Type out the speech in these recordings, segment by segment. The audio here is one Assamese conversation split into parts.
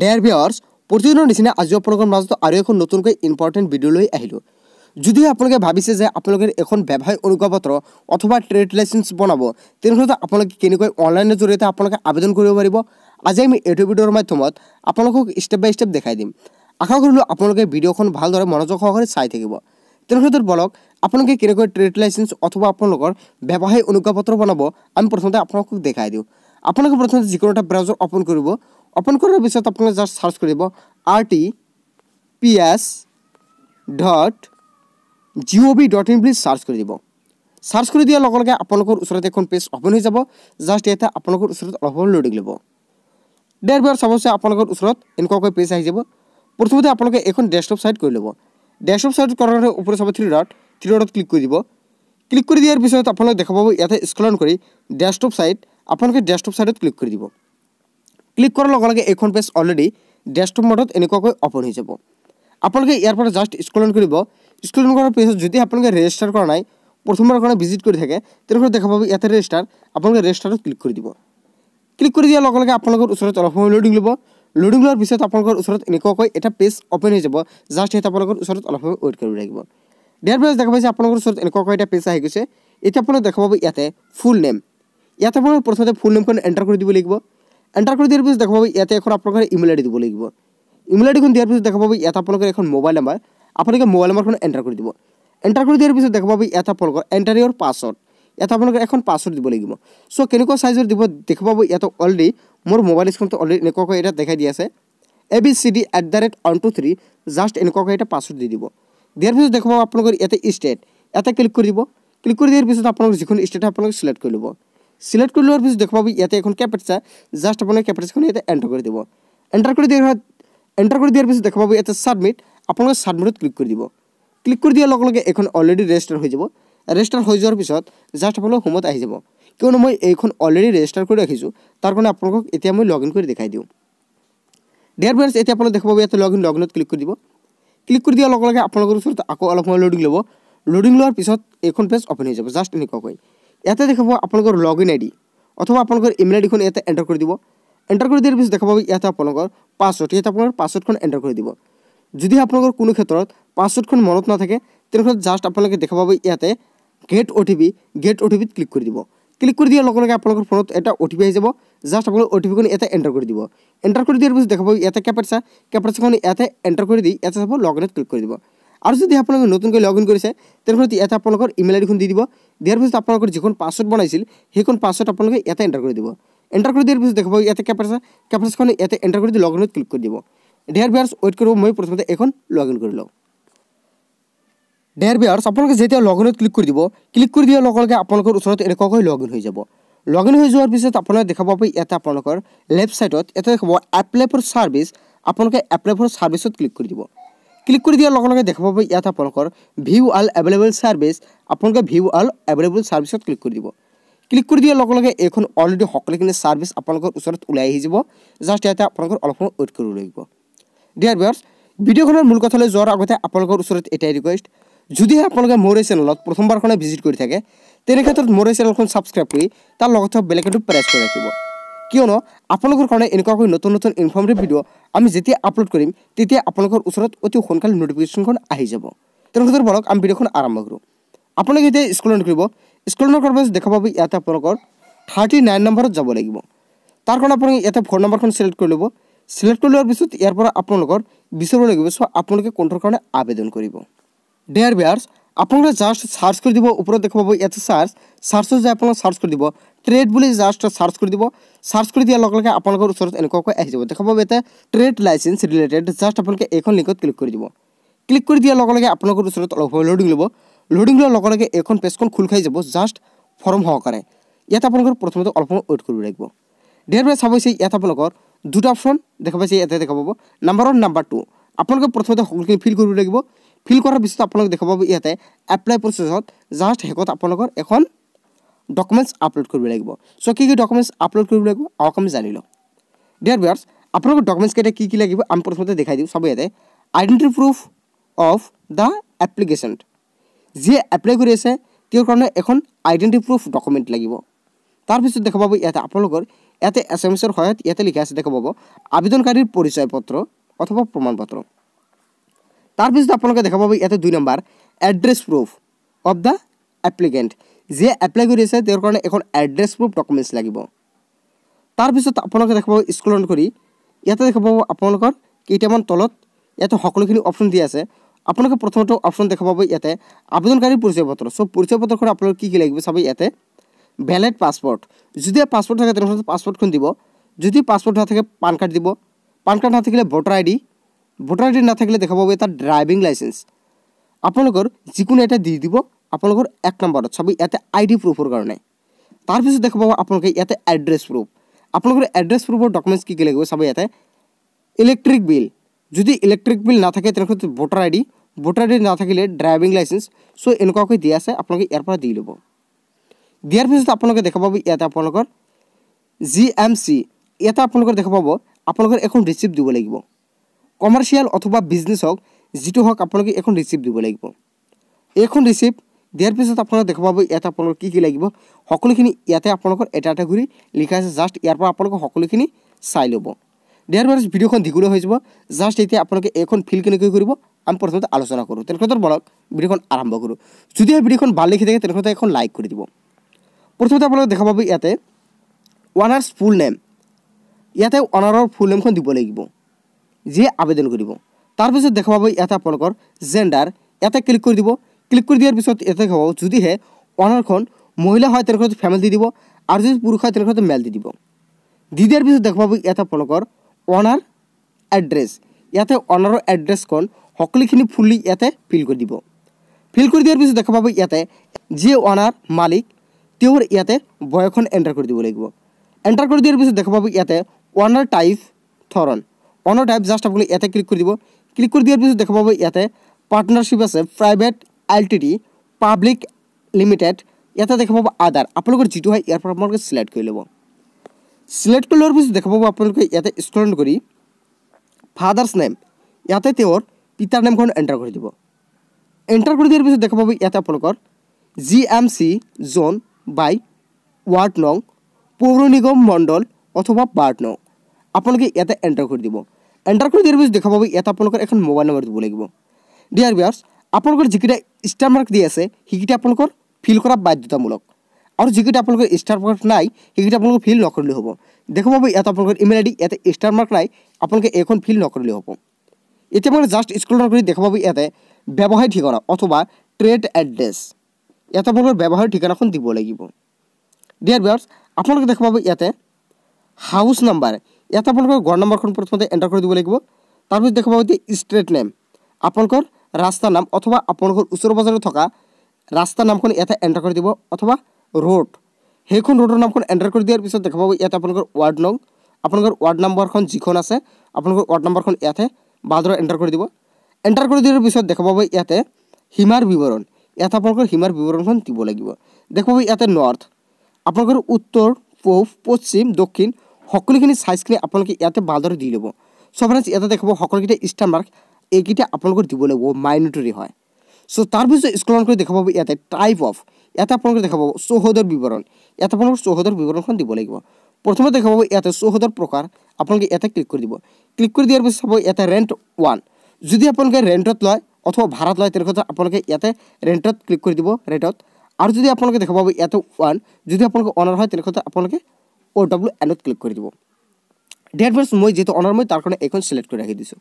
ডেয়াৰ ভিয়ৰ্ছ প্ৰতিদিনৰ নিচিনা আজি আপোনালোকৰ মাজত আৰু এখন নতুনকৈ ইম্পৰ্টেণ্ট ভিডিঅ' লৈ আহিলোঁ যদিহে আপোনালোকে ভাবিছে যে আপোনালোকে এখন ব্যৱসায় পত্ৰ অথবা ট্ৰেড লাইচেঞ্চ বনাব তেনেহ'লে আপোনালোকে কেনেকৈ অনলাইনৰ জৰিয়তে আপোনালোকে আবেদন কৰিব পাৰিব আজি আমি এইটো ভিডিঅ'ৰ মাধ্যমত আপোনালোকক ষ্টেপ বাই ষ্টেপ দেখাই দিম আশা কৰিলোঁ আপোনালোকে ভিডিঅ'খন ভালদৰে মনোযোগ সহকাৰে চাই থাকিব তেনেহ'লে বলক আপোনালোকে কেনেকৈ ট্ৰেড লাইচেঞ্চ অথবা আপোনালোকৰ ব্যৱসায় অনুজ্ঞাপত্ৰ বনাব আমি প্ৰথমতে আপোনালোকক দেখাই দিওঁ আপোনালোকে প্ৰথমতে যিকোনো এটা ব্ৰাউজাৰ অ'পেন কৰিব অ'পেন কৰাৰ পিছত আপুনি জাষ্ট চাৰ্চ কৰিব R T P S dot G O' V dot in বুলি চাৰ্চ কৰি দিব চাৰ্চ কৰি দিয়াৰ লগে লগে আপোনালোকৰ ওচৰত এখন পেজ অ'পেন হৈ যাব জাষ্ট ইয়াতে আপোনালোকৰ ওচৰত অলপ লৈ দিব ডেৰ বাৰ চাবচে আপোনালোকৰ ওচৰত এনেকুৱাকৈ পেজ আহি যাব প্ৰথমতে আপোনালোকে এখন ডেস্কটপ ছাইট কৰি ল'ব ডেস্কটপ ছাইট কৰাৰ ওপৰত চাব থ্ৰী ডট থ্ৰী ডটত ক্লিক কৰি দিব ক্লিক কৰি দিয়াৰ পিছত আপোনালোকে দেখা পাব ইয়াতে স্কলন কৰি ডেস্কটপ ছাইট আপোনালোকে ডেস্কটপ ছাইটত ক্লিক কৰি দিব ক্লিক কৰাৰ লগে এইখন পেজ অলৰেডি ডেস্কটপ মডত এনেকুৱাকৈ অ'পেন হৈ যাব আপোনালোকে ইয়াৰ পৰা জাষ্ট ইয়াৰপৰে অন কৰিব কৰব অন কৰাৰ পিছত যদি আপোনালোকে ৰেজিষ্টাৰ কৰা নাই প্ৰথমবাৰৰ কাৰণে ভিজিট কৰি থাকে তখন দেখা পাব ইয়াতে ৰেজিষ্টাৰ আপোনালোকে ৰেজিস্টাৰত ক্লিক কৰি দিব ক্লিক কৰি দিয়াৰ লগে লগে আপোনালোকৰ ওচৰত অলপ সময় লোডিং ল'ব লোডিং লোৱাৰ পিছত আপোনালোকৰ ওচৰত এনেকুৱাকৈ এটা পেজ অ'পেন হৈ যাব জাষ্ট ইয়াত আপোনালোকৰ ওচৰত অলপ সময় ৱেইট কৰিব লাগিব দেওয়াৰ পিছত দেখা পাইছে আপোনালোকৰ ওচৰত এনেকুৱাকৈ এটা পেজ আহি গৈছে এতিয়া আপোনালোকে দেখা পাব ইয়াতে ফুল নেম ইয়াতে আপোনালোকে প্ৰথমতে ফুল নেমখন এণ্টাৰ কৰি দিব লাগিব এণ্টাৰ কৰি দিয়াৰ পিছত দেখা পাব ইয়াতে এখন আপোনালোকে ইমেইল আই ডি দিব লাগিব ইমেইল আই ডিখন দিয়াৰ পিছত দেখা পাব ইয়াত আপোনালোকৰ এখন মোবাইল নাম্বাৰ আপোনালোকে মোবাইল নাম্বাৰখন এণ্টাৰ কৰি দিব এণ্টাৰ কৰি দিয়াৰ পিছত দেখা পাব ইয়াত আপোনালোকৰ এণ্টাৰ ইয়াৰ পাছৱৰ্ড ইয়াত আপোনালোকে এখন পাছৱৰ্ড দিব লাগিব চ' কেনেকুৱা চাইজৰ দিব দেখা পাব ইয়াত অলৰেডি মোৰ মোবাইল স্ক্ৰীণটো অলৰেডি এনেকুৱাকৈ এটা দেখাই দি আছে A B C D at the rate one two three just এনেকুৱাকৈ এটা পাছৱৰ্ড দি দিব দিয়াৰ পিছত দেখা পাব আপোনালোকৰ ইয়াতে ষ্টেট ইয়াতে ক্লিক কৰি দিব ক্লিক কৰি দিয়াৰ পিছত আপোনালোকৰ যিখন ষ্টেট আপোনালোকে চিলেক্ট কৰি ল'ব সিলেক্ট করে লওয়ার পিছু দেখ পাবো ইয়াতে এখন ক্যাপেটসা জাস্ট আপনার ক্যাপেটসখন ইয়াতে এন্টার করে দিব এন্টার করে দিয়ার এন্টার করে দিয়ার পিছু দেখ পাবো ইয়াতে সাবমিট আপনাদের সাবমিট ক্লিক করে দিব ক্লিক করে দিয়ার লগে এখন অলরেডি রেজিস্টার হয়ে যাব রেজিস্টার হয়ে যাওয়ার পিছত জাস্ট আপনার হোমত আহি যাব কেন মই এইখন অলরেডি রেজিস্টার করে রাখিছো তার কারণে আপনার এটা মই লগ ইন করে দেখাই দিও ডিয়ার ফ্রেন্ডস এটা আপনার দেখ পাবো ইয়াতে লগ ইন লগ ইনত ক্লিক করে দিব ক্লিক করে দিয়ার লগে আপনাদের ওসর আকো অল্প লোডিং লব লোডিং লওয়ার পিছত এখন পেজ ওপেন হয়ে যাব জাস্ট এনেকা ইয়াতে দেখাব আপোনালোকৰ লগ ইন আই ডি অথবা আপোনালোকৰ ইমেইল আই ডিখন ইয়াতে এণ্টাৰ কৰি দিব এণ্টাৰ কৰি দিয়াৰ পিছত দেখাব ইয়াতে আপোনালোকৰ পাছৱৰ্ড ইয়াতে আপোনালোকৰ পাছৱৰ্ডখন এণ্টাৰ কৰি দিব যদি আপোনালোকৰ কোনো ক্ষেত্ৰত পাছৱৰ্ডখন মনত নাথাকে তেনেহ'লে জাষ্ট আপোনালোকে দেখা পাব ইয়াতে get O' T P get O' T পিত ক্লিক কৰি দিব ক্লিক কৰি দিয়াৰ লগে লগে আপোনালোকৰ ফোনত এটা অ' টি পি আহি যাব জাষ্ট আপোনালোকৰ অ' টি পিখন ইয়াতে এণ্টাৰ কৰি দিব এণ্টাৰ কৰি দিয়াৰ পিছত দেখা পাব ইয়াতে কেপাৰ্চা কেপাৰ্চাখন ইয়াতে এণ্টাৰ কৰি দি ইয়াতে চাব লগ ইনত ক্লিক কৰি দিব আৰু যদি আপোনালোকে নতুনকৈ লগ ইন কৰিছে তেনেহ'লে ইয়াতে আপোনালোকৰ ইমেইল আই ডিখন দি দিব দিয়াৰ পিছত আপোনালোকৰ যিখন পাছৱৰ্ড বনাইছিল সেইখন পাছৱৰ্ড আপোনালোকে ইয়াতে এণ্টাৰ কৰি দিব এণ্টাৰ কৰি দিয়াৰ পিছত দেখাব ইয়াতে কেপাচিটা কেপাচিটিখন ইয়াতে এণ্টাৰ কৰি দি লগ ইনত ক্লিক কৰি দিব ডেয়াৰ বিয়াৰ্চ ৱেইট কৰিব মই প্ৰথমতে এইখন লগ ইন কৰি লওঁ ডেয়াৰ বিয়াৰ্চ আপোনালোকে যেতিয়া লগ ইনত ক্লিক কৰি দিব ক্লিক কৰি দিয়াৰ লগে লগে আপোনালোকৰ ওচৰত এনেকুৱাকৈ লগ ইন হৈ যাব লগ ইন হৈ যোৱাৰ পিছত আপোনালোকে দেখা পাব ইয়াতে আপোনালোকৰ ৱেবছাইটত এটা দেখাব এপ্লাই ফৰ ছাৰ্ভিচ আপোনালোকে এপ্লাই ছাৰ্ভিচত ক্লিক কৰি দিব ক্লিক কৰি দিয়াৰ লগে লগে দেখা পাব ইয়াত আপোনালোকৰ ভিউ আল এভেলেবল চাৰ্ভিছ আপোনালোকে ভিউ আল এভেলেবল চাৰ্ভিচত ক্লিক কৰি দিব ক্লিক কৰি দিয়াৰ লগে লগে এইখন অলৰেডি সকলোখিনি চাৰ্ভিছ আপোনালোকৰ ওচৰত ওলাই আহি যাব জাষ্ট ইয়াতে আপোনালোকৰ অলপ সময় ৱেইট কৰিব লাগিব ডিয়াৰ বিয়াৰ্ছ ভিডিঅ'খনৰ মূল কথালৈ যোৱাৰ আগতে আপোনালোকৰ ওচৰত এটাই ৰিকুৱেষ্ট যদিহে আপোনালোকে মোৰ এই চেনেলত প্ৰথমবাৰখনে ভিজিট কৰি থাকে তেনেক্ষেত্ৰত মোৰ এই চেনেলখন ছাবস্ক্ৰাইব কৰি তাৰ লগতে বেলেগ এটা প্ৰেছ কৰি ৰাখিব কিয়নো আপোনালোকৰ কাৰণে এনেকুৱাকৈ নতুন নতুন ইনফৰ্মেটিভ ভিডিঅ' আমি যেতিয়া আপলোড কৰিম তেতিয়া আপোনালোকৰ ওচৰত অতি সোনকালে ন'টিফিকেশ্যনখন আহি যাব তেনেহ'লে বৰক আমি ভিডিঅ'খন আৰম্ভ কৰোঁ আপোনালোকে যেতিয়া স্কুলত নকৰিব স্কুলত নকৰাৰ পিছত দেখা পাব ইয়াতে আপোনালোকৰ থাৰ্টি নাইন নম্বৰত যাব লাগিব তাৰ কাৰণে আপোনালোকে ইয়াতে ফোন নম্বৰখন ছিলেক্ট কৰি ল'ব ছিলেক্ট কৰি লোৱাৰ পিছত ইয়াৰ পৰা আপোনালোকৰ বিচাৰিব লাগিব চ' আপোনালোকে কোনটোৰ কাৰণে আবেদন কৰিব ডেয়াৰ বেয়াৰ্ছ আপোনালোকে জাষ্ট চাৰ্চ কৰি দিব ওপৰত দেখা পাব ইয়াতে ছাৰ্চ ছাৰ্চত যায় আপোনালোকে ছাৰ্চ কৰি দিব ট্ৰেড বুলি জাষ্ট চাৰ্চ কৰি দিব সাৰ্চ কৰি দিয়াৰ লগে লগে আপোনালোকৰ ওচৰত আহি যাব দেখা পাব ইয়াতে ট্ৰেড লাইসেন্স ৰিলেটেড জাষ্ট আপোনালোকে এইখন লিংকত ক্লিক কৰি দিব ক্লিক কৰি দিয়াৰ লগে লগে আপোনালোকৰ ওচৰত অলপ সময় লোডিং ল'ব লোডিং লোৱাৰ লগে লগে এইখন পেজখন খোল খাই যাব জাষ্ট ফৰ্ম সহকাৰে ইয়াত আপনাৰ প্ৰথমত অল্প ওয়েট কৰবি লাগবে ডেট বাই চাবছে ইয়াত আপোনালোকৰ দুটা অপশন দেখা পাইছে ইয়াতে দেখা পাব নাম্বাৰ ওৱান নাম্বাৰ টু আপোনালোকে প্ৰথমতে সকলোখিনি ফিল কৰিব লাগিব ফিল কৰাৰ পিছত আপোনালোকে দেখা পাব ইয়াতে এপ্লাই প্ৰচেছত জাষ্ট শেষত আপোনালোকৰ এখন ডকুমেণ্টছ আপলোড কৰিব লাগিব চ' কি কি ডকুমেণ্টছ আপলোড কৰিব লাগিব অকম জানি লওঁ ডিয়াৰ বিয়াৰ্ছ আপোনালোকৰ ডকুমেণ্টছ কেইটা কি কি লাগিব আমি প্ৰথমতে দেখাই দিওঁ চাব ইয়াতে identity proof of the application যিয়ে এপ্লাই কৰি আছে তেওঁৰ কাৰণে এখন আইডেণ্টি প্ৰুফ ডকুমেণ্ট লাগিব তাৰপিছত দেখা পাব ইয়াতে আপোনালোকৰ ইয়াতে এছ এম এছৰ সহায়ত ইয়াতে লিখা আছে দেখা পাব আবেদনকাৰীৰ পৰিচয় পত্ৰ অথবা প্ৰমাণ পত্ৰ তাৰপিছত আপোনালোকে দেখা পাব ইয়াতে দুই নম্বৰ address proof of the applicant যিয়ে এপ্লাই কৰি আছে তেওঁৰ কাৰণে এখন এড্ৰেছ প্ৰুফ ডকুমেণ্টছ লাগিব তাৰপিছত আপোনালোকে দেখা পাব স্কুলন কৰি ইয়াতে দেখা পাব আপোনালোকৰ কেইটামান তলত ইয়াতে সকলোখিনি অপশ্যন দিয়া আছে আপোনালোকে প্ৰথমতে অপশ্যন দেখা পাব ইয়াতে আবেদনকাৰীৰ পৰিচয় পত্ৰ চ' পৰিচয় পত্ৰখন আপোনালোকে কি কি লাগিব চাব ইয়াতে ভেলিড পাছপৰ্ট যদি পাছপৰ্ট থাকে তেনেহ'লে পাছপৰ্টখন দিব যদি পাছপৰ্ট নাথাকে পান কাৰ্ড দিব পান কাৰ্ড নাথাকিলে voter I D voter I D নাথাকিলে দেখা পাব এটা ড্ৰাইভিং লাইচেঞ্চ আপোনালোকৰ যিকোনো এটা দি দিব আপোনালোকৰ এক নম্বৰত চাব ইয়াতে আই ডি প্ৰুফৰ কাৰণে তাৰপিছত দেখা পাব আপোনালোকে ইয়াতে এড্ৰেছ প্ৰুফ আপোনালোকৰ এড্ৰেছ প্ৰুফৰ ডকুমেণ্টছ কি কি লাগিব চাব ইয়াতে ইলেক্ট্ৰিক বিল যদি ইলেক্ট্ৰিক বিল নাথাকে তেনেকৈ voter I D voter I D নাথাকিলে ড্ৰাইভিং লাইচেঞ্চ চ' এনেকুৱাকৈ দিয়া আছে আপোনালোকে ইয়াৰ পৰা দি ল'ব দিয়াৰ পিছত আপোনালোকে দেখা পাব ইয়াতে আপোনালোকৰ জি এম চি ইয়াতে আপোনালোকৰ দেখা পাব আপোনালোকৰ এখন ৰিচিপ্ট দিব লাগিব কমাৰ্চিয়েল অথবা বিজনেছ হওক যিটো হওক আপোনালোকে এখন ৰিচিপ্ট দিব লাগিব এইখন ৰিচিপ্ট দিয়াৰ পিছত আপোনালোকে দেখা পাব ইয়াত আপোনালোকৰ কি কি লাগিব সকলোখিনি ইয়াতে আপোনালোকৰ এটা এটা ঘূৰি লিখা আছে জাষ্ট ইয়াৰ পৰা আপোনালোকে সকলোখিনি চাই ল'ব দিয়াৰ পিছত ভিডিঅ'খন দীঘলীয়া হৈ যাব জাষ্ট এতিয়া আপোনালোকে এইখন ফিল কেনেকৈ কৰিব আমি প্ৰথমতে আলোচনা কৰোঁ তেনেকুৱা বলক ভিডিঅ'খন আৰম্ভ কৰোঁ যদিহে ভিডিঅ'খন ভাল লিখি থাকে তেনেকুৱা এখন লাইক কৰি দিব প্ৰথমতে আপোনালোকে দেখা পাব ইয়াতে ৱানাৰ্ছ ফুল নেম ইয়াতে অনাৰৰ ফুল নেমখন দিব লাগিব যিয়ে আবেদন কৰিব তাৰপিছত দেখুৱাব ইয়াতে আপোনালোকৰ জেণ্ডাৰ ইয়াতে ক্লিক কৰি দিব ক্লিক কৰি দিয়াৰ পিছত ইয়াতে দেখুৱাব যদিহে অনাৰখন মহিলা হয় তেনেকৈ ফেমেল দি দিব আৰু যদি পুৰুষ হয় তেনেকৈ মেল দি দিব দি দিয়াৰ পিছত দেখুৱাব ইয়াতে আপোনালোকৰ অনাৰ এড্ৰেছ ইয়াতে অনাৰৰ এড্ৰেছখন সকলোখিনি ফুল্লি ইয়াতে ফিল কৰি দিব ফিল কৰি দিয়াৰ পিছত দেখা পাব ইয়াতে যি অনাৰ মালিক তেওঁৰ ইয়াতে বয়সখন এণ্টাৰ কৰি দিব লাগিব এণ্টাৰ কৰি দিয়াৰ পিছত দেখা পাব ইয়াতে অনাৰ টাইপ ধৰণ অনাৰ টাইপ জাষ্ট আপুনি ইয়াতে ক্লিক কৰি দিব ক্লিক কৰি দিয়াৰ পিছত দেখা পাব ইয়াতে পাৰ্টনাৰশ্বিপ আছে private L T D public limited ইয়াতে দেখা পাব আধাৰ আপোনালোকৰ যিটো হয় ইয়ার পর আপোনালোকে চিলেক্ট কৰি ল'ব চিলেক্ট কৰি লোৱাৰ পিছত দেখা পাবো আপোনালোকে ইয়াতে স্ক্ৰল কৰি ফাদার্স নেম ইয়াতে তেওঁৰ পিতাৰ নামখন এণ্টাৰ কৰি দিব এণ্টাৰ কৰি দিয়াৰ পিছত দেখা পাবো ইয়াতে আপোনালোকৰ G M C zone by ward নং পৌৰ নিগম মণ্ডল অথবা বার্ড নং আপোনালোকে ইয়াতে এণ্টাৰ কৰি দিব এণ্টাৰ কৰি দিয়াৰ পিছত দেখা পাব ইয়াত আপোনালোকৰ এখন মোবাইল নম্বৰ দিব লাগিব ডিয়াৰ বিয়াৰ্ছ আপোনালোকৰ যিকেইটা ষ্টাৰ মাৰ্ক দি আছে সেইকেইটা আপোনালোকৰ ফিল কৰা বাধ্যতামূলক আৰু যিকেইটা আপোনালোকৰ ষ্টাৰ মাৰ্ক নাই সেইকেইটা আপোনালোকে ফিল নকৰিলে হ'ব দেখা পাব ইয়াত আপোনালোকৰ ইমেইল আই ডি ইয়াতে ষ্টাৰ মাৰ্ক নাই আপোনালোকে এইখন ফিল নকৰিলে হ'ব এতিয়া মানে জাষ্ট স্কুলৰ কৰি দেখা পাব ইয়াতে ব্যৱসায় ঠিকনা অথবা ট্ৰেড এড্ৰেছ ইয়াত আপোনালোকৰ ব্যৱসায়ৰ ঠিকনাখন দিব লাগিব ডিয়াৰ বিয়াৰ্ছ আপোনালোকে দেখা পাব ইয়াতে হাউচ নাম্বাৰ ইয়াত আপোনালোকৰ গড় নম্বৰখন প্ৰথমতে এণ্টাৰ কৰি দিব লাগিব তাৰপিছত দেখা পাব এতিয়া ষ্ট্ৰেট নেম আপোনালোকৰ ৰাস্তাৰ নাম অথবা আপোনালোকৰ ওচৰ পাজৰে থকা ৰাস্তাৰ নামখন ইয়াতে এণ্টাৰ কৰি দিব অথবা ৰোড সেইখন ৰোডৰ নামখন এণ্টাৰ কৰি দিয়াৰ পিছত দেখা পাব ইয়াত আপোনালোকৰ ৱাৰ্ড নং আপোনালোকৰ ৱাৰ্ড নম্বৰখন যিখন আছে আপোনালোকৰ ৱাৰ্ড নম্বৰখন ইয়াতে ভালদৰে এণ্টাৰ কৰি দিব এণ্টাৰ কৰি দিয়াৰ পিছত দেখা পাব ইয়াতে সীমাৰ বিৱৰণ ইয়াত আপোনালোকৰ সীমাৰ বিৱৰণখন দিব লাগিব দেখা পাব ইয়াতে নৰ্থ আপোনালোকৰ উত্তৰ পূব পশ্চিম দক্ষিণ সকলোখিনি চাইজখিনি আপোনালোকে ইয়াতে ভালদৰে দি ল'ব চ' ফ্ৰেণ্ডছ ইয়াতে দেখাব সকলোকেইটা ষ্টাৰ মাৰ্ক এইকেইটা আপোনালোকৰ দিব লাগিব মাইনৰিটৰী হয় চ' তাৰপিছত স্কুলখন কৰি দেখা পাব ইয়াতে টাইপ অফ ইয়াতে আপোনালোকে দেখা পাব চৌহদৰ বিৱৰণ ইয়াতে আপোনালোকৰ চৌহদৰ বিৱৰণখন দিব লাগিব প্ৰথমতে দেখা পাব ইয়াতে চৌহদৰ প্ৰকাৰ আপোনালোকে ইয়াতে ক্লিক কৰি দিব ক্লিক কৰি দিয়াৰ পিছত চাব ইয়াতে ৰেণ্ট ওৱান যদি আপোনালোকে ৰেণ্টত লয় অথবা ভাড়াত লয় তেনেকুৱা আপোনালোকে ইয়াতে ৰেণ্টত ক্লিক কৰি দিব ৰেণ্টত আৰু যদি আপোনালোকে দেখা পাব ইয়াতে ওৱান যদি আপোনালোকে অনাৰ হয় তেনেকুৱা আপোনালোকে অ' ডাব্লিউ এনত ক্লিক কৰি দিব ডেট মিনছ মই যিহেতু অনাৰ মই তাৰ কাৰণে এইখন ছিলেক্ট কৰি ৰাখি দিছোঁ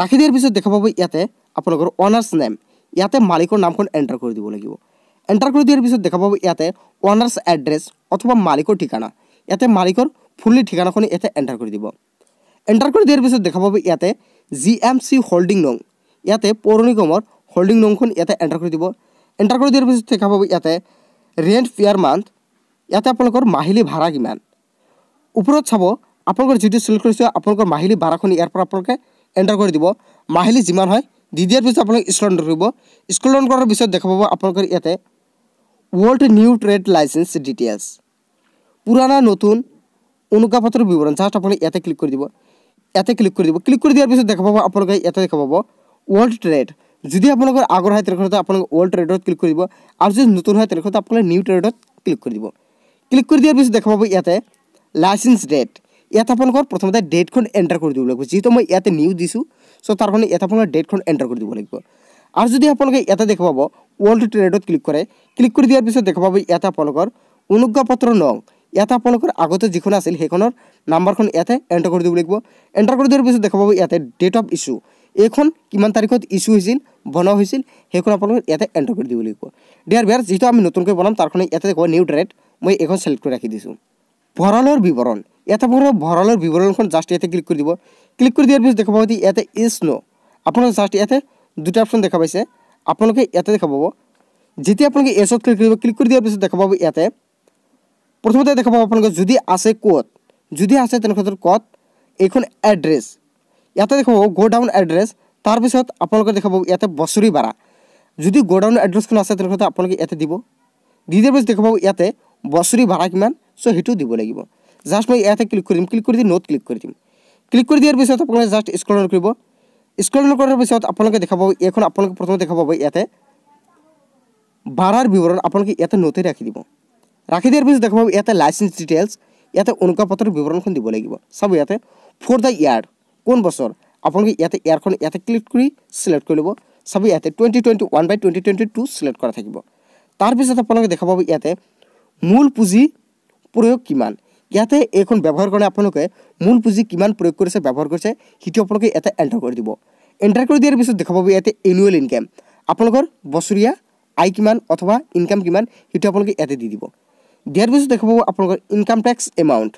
ৰাখি দিয়াৰ পিছত দেখা পাব ইয়াতে আপোনালোকৰ অনাৰ্ছ নেম ইয়াতে মালিকৰ নামখন এণ্টাৰ কৰি দিব লাগিব এণ্টাৰ কৰি দিয়াৰ পিছত দেখা পাব ইয়াতে অনাৰ্ছ এড্ৰেছ অথবা মালিকৰ ঠিকনা ইয়াতে মালিকৰ ফুল্লি ঠিকনাখন ইয়াতে এণ্টাৰ কৰি দিব এণ্টাৰ কৰি দিয়াৰ পিছত দেখা পাব ইয়াতে জি এম চি হোল্ডিং নং ইয়াতে পৌৰ নিগমৰ হোল্ডিং নংখন ইয়াতে এণ্টাৰ কৰি দিব এণ্টাৰ কৰি দিয়াৰ পিছত দেখা পাব ইয়াতে ৰেণ্ট পিয়াৰ মান্থ ইয়াতে আপোনালোকৰ মাহিলী ভাড়া কিমান ওপৰত চাব আপোনালোকৰ যিটো চিলেক্ট কৰিছে আপোনালোকৰ মাহিলী ভাড়াখন ইয়াৰ পৰা আপোনালোকে এণ্টাৰ কৰি দিব মাহিলী যিমান হয় দি দিয়াৰ পিছত আপোনালোকে স্কুল লোন ধৰিব স্কুল লোন কৰাৰ পিছত দেখা পাব আপোনালোকৰ ইয়াতে old new trade licence details পুৰণা নতুন অনুজ্ঞাপত্ৰৰ বিৱৰণ জাষ্ট আপোনালোকে ইয়াতে ক্লিক কৰি দিব ইয়াতে ক্লিক কৰি দিব ক্লিক কৰি দিয়াৰ পিছত দেখা পাব আপোনালোকে ইয়াতে দেখা পাব ৱৰ্ল্ড ট্ৰেড যদি আপোনালোকৰ আগৰ হয় তেনেকুৱা আপোনালোকে ৱৰ্ল্ড ট্ৰেডত ক্লিক কৰি দিব আৰু যদি নতুন হয় তেনেকুৱা আপোনালোকে নিউ ট্ৰেডত ক্লিক কৰি দিব ক্লিক কৰি দিয়াৰ পিছত দেখা পাব ইয়াতে লাইচেন্স ডেট ইয়াত আপোনালোকৰ প্ৰথমতে ডেটখন এণ্টাৰ কৰি দিব লাগিব যিহেতু মই ইয়াতে নিউ দিছোঁ চ' তাৰ কাৰণে ইয়াত আপোনালোকৰ ডেটখন এণ্টাৰ কৰি দিব লাগিব আৰু যদি আপোনালোকে ইয়াতে দেখা পাব ৱৰ্ল্ড ট্ৰেডত ক্লিক কৰে ক্লিক কৰি দিয়াৰ পিছত দেখা পাব ইয়াতে আপোনালোকৰ অনুজ্ঞাপত্ৰ নং ইয়াতে আপোনালোকৰ আগতে যিখন আছিল সেইখনৰ নাম্বাৰখন ইয়াতে এণ্টাৰ কৰি দিব লাগিব এণ্টাৰ কৰি দিয়াৰ পিছত দেখা পাব ইয়াতে ডেট অফ ইছ্যু এইখন কিমান তাৰিখত ইছ্যু হৈছিল বনোৱা হৈছিল সেইখন আপোনালোকে ইয়াতে এণ্টাৰ কৰি দিব লাগিব ডেৰ বিয়াৰ যিহেতু আমি নতুনকৈ বনাম তাৰখনে ইয়াতে দেখুৱাব নিউ ডেট মই এইখন ছিলেক্ট কৰি ৰাখি দিছোঁ ভঁৰালৰ বিৱৰণ ইয়াতে আপোনাৰ ভঁৰালৰ বিৱৰণখন জাষ্ট ইয়াতে ক্লিক কৰি দিব ক্লিক কৰি দিয়াৰ পিছত দেখা পাব ইয়াতে ইজ ন' আপোনাৰ জাষ্ট ইয়াতে দুটা অপশ্যন দেখা পাইছে আপোনালোকে ইয়াতে দেখা পাব যেতিয়া আপোনালোকে এছত ক্লিক কৰিব ক্লিক কৰি দিয়াৰ পিছত দেখা পাব ইয়াতে প্ৰথমতে দেখা পাব আপোনালোকে যদি আছে ক'ত যদি আছে তেনেক্ষেত্ৰত ক'ত এইখন এড্ৰেছ ইয়াতে দেখা পাব গোডাউন এড্ৰেছ তাৰপিছত আপোনালোকে দেখা পাব ইয়াতে বছৰি ভাড়া যদি গোডাউন এড্ৰেছখন আছে তেনেক্ষেত্ৰত আপোনালোকে ইয়াতে দিব দি দিয়াৰ পিছত দেখা পাব ইয়াতে বছৰি ভাড়া কিমান চ' সেইটো দিব লাগিব জাষ্ট মই ইয়াতে ক্লিক কৰি দিম ক্লিক কৰি দি নোট ক্লিক কৰি দিম ক্লিক কৰি দিয়াৰ পিছত আপোনালোকে জাষ্ট স্ক্ৰলন কৰিব স্ক্ৰলন কৰাৰ পিছত আপোনালোকে দেখা পাব এইখন আপোনালোকে প্ৰথমে দেখা পাব ইয়াতে ভাড়াৰ বিৱৰণ আপোনালোকে ইয়াতে নোটে ৰাখি দিব ৰাখি দিয়াৰ পিছত দেখা পাব ইয়াতে লাইচেঞ্চ ডিটেইলছ ইয়াতে অনুজ্ঞাপত্ৰৰ বিৱৰণখন দিব লাগিব চাব ইয়াতে ফৰ দ্য ইয়াৰ কোন বছৰ আপোনালোকে ইয়াতে ইয়াৰখন ইয়াতে ক্লিক কৰি চিলেক্ট কৰি ল'ব চাব ইয়াতে twenty twenty one by twenty twenty two select কৰা থাকিব তাৰপিছত আপোনালোকে দেখা পাব ইয়াতে মূল পুঁজি প্ৰয়োগ কিমান ইয়াতে এইখন ব্যৱহাৰ কাৰণে আপোনালোকে মূল পুঁজি কিমান প্ৰয়োগ কৰিছে ব্যৱহাৰ কৰিছে সেইটো আপোনালোকে ইয়াতে এণ্টাৰ কৰি দিব এণ্টাৰ কৰি দিয়াৰ পিছত দেখা পাব ইয়াতে এনুৱেল ইনকাম আপোনালোকৰ বছৰীয়া আয় কিমান অথবা ইনকাম কিমান সেইটো আপোনালোকে ইয়াতে দি দিব দিয়াৰ পিছত দেখা পাব আপোনালোকৰ ইনকাম টেক্স এমাউণ্ট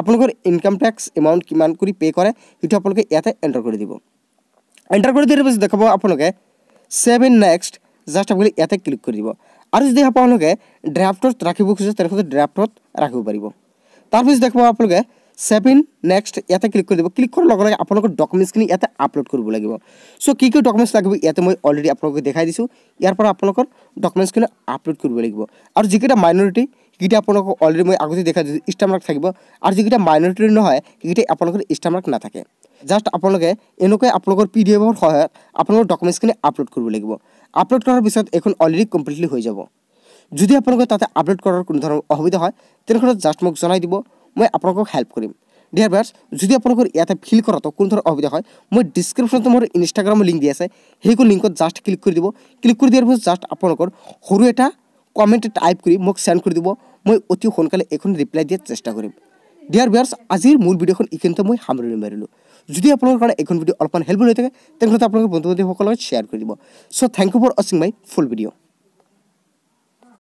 আপোনালোকৰ ইনকাম টেক্স এমাউণ্ট কিমান কৰি পে' কৰে সেইটো আপোনালোকে ইয়াতে এণ্টাৰ কৰি দিব এণ্টাৰ কৰি দিয়াৰ পিছত দেখা পাব আপোনালোকে ছেভেন নেক্সট জাষ্ট আপুনি ইয়াতে ক্লিক কৰি দিব আৰু যদি আপোনালোকে ড্ৰাফ্টত ৰাখিব খোজে তেনেহ'লে ড্ৰাফ্টত ৰাখিব পাৰিব তাৰপিছত দেখিব আপোনালোকে ছেভিন নেক্সট ইয়াতে ক্লিক কৰি দিব ক্লিক কৰাৰ লগে লগে আপোনালোকৰ ডকুমেণ্টছখিনি ইয়াতে আপলোড কৰিব লাগিব চ' কি কি ডকুমেণ্টছ লাগিব ইয়াতে মই অলৰেডি আপোনালোকে দেখাই দিছোঁ ইয়াৰ পৰা আপোনালোকৰ ডকুমেণ্টছখিনি আপলোড কৰিব লাগিব আৰু যিকেইটা মাইনৰিটি সেইকেইটা আপোনালোকক অলৰেডি মই আগতে দেখাই দিছোঁ ষ্টামাৰ্ক থাকিব আৰু যিকেইটা মাইনৰিটি নহয় সেইকেইটা আপোনালোকৰ ষ্টামাৰ্ক নাথাকে জাষ্ট আপোনালোকে এনেকৈ আপোনালোকৰ পি ডি এফৰ সহায়ত আপোনালোকৰ ডকুমেণ্টছখিনি আপলোড কৰিব লাগিব আপলোড কৰাৰ পিছত এইখন অলৰেডি কমপ্লিটলি হৈ যাব যদি আপোনালোকৰ তাতে আপলোড কৰাৰ কোনো ধৰণৰ অসুবিধা হয় তেনেহ'লে জাষ্ট মোক জনাই দিব মই আপোনালোকক হেল্প কৰিম ডিয়াৰ ব্ৰাৰ্ছ যদি আপোনালোকৰ ইয়াতে ফিল কৰাটো কোনো ধৰণৰ অসুবিধা হয় মই ডিছক্ৰিপশ্যনত মোৰ ইনষ্টাগ্ৰামৰ লিংক দি আছে সেইখন লিংকত জাষ্ট ক্লিক কৰি দিব ক্লিক কৰি দিয়াৰ পিছত জাষ্ট আপোনালোকৰ সৰু এটা কমেণ্ট টাইপ কৰি মোক চেণ্ড কৰি দিব মই অতি সোনকালে এইখন ৰিপ্লাই দিয়াৰ চেষ্টা কৰিম ডিয়াৰ ব্ৰাৰ্ছ আজিৰ মোৰ ভিডিঅ'খন এইখিনিতে মই সামৰণি মাৰিলোঁ যদি আপোনালোকৰ কাৰণে এইখন ভিডিঅ' অলপমান হেল্পফুল হৈ থাকে তেনেহ'লে আপোনালোকৰ বন্ধু বান্ধৱীসকলৰ শ্বেয়াৰ কৰি দিব চ' থেংক ইউ ফৰ ৱাচিং মাই ফুল ভিডিঅ'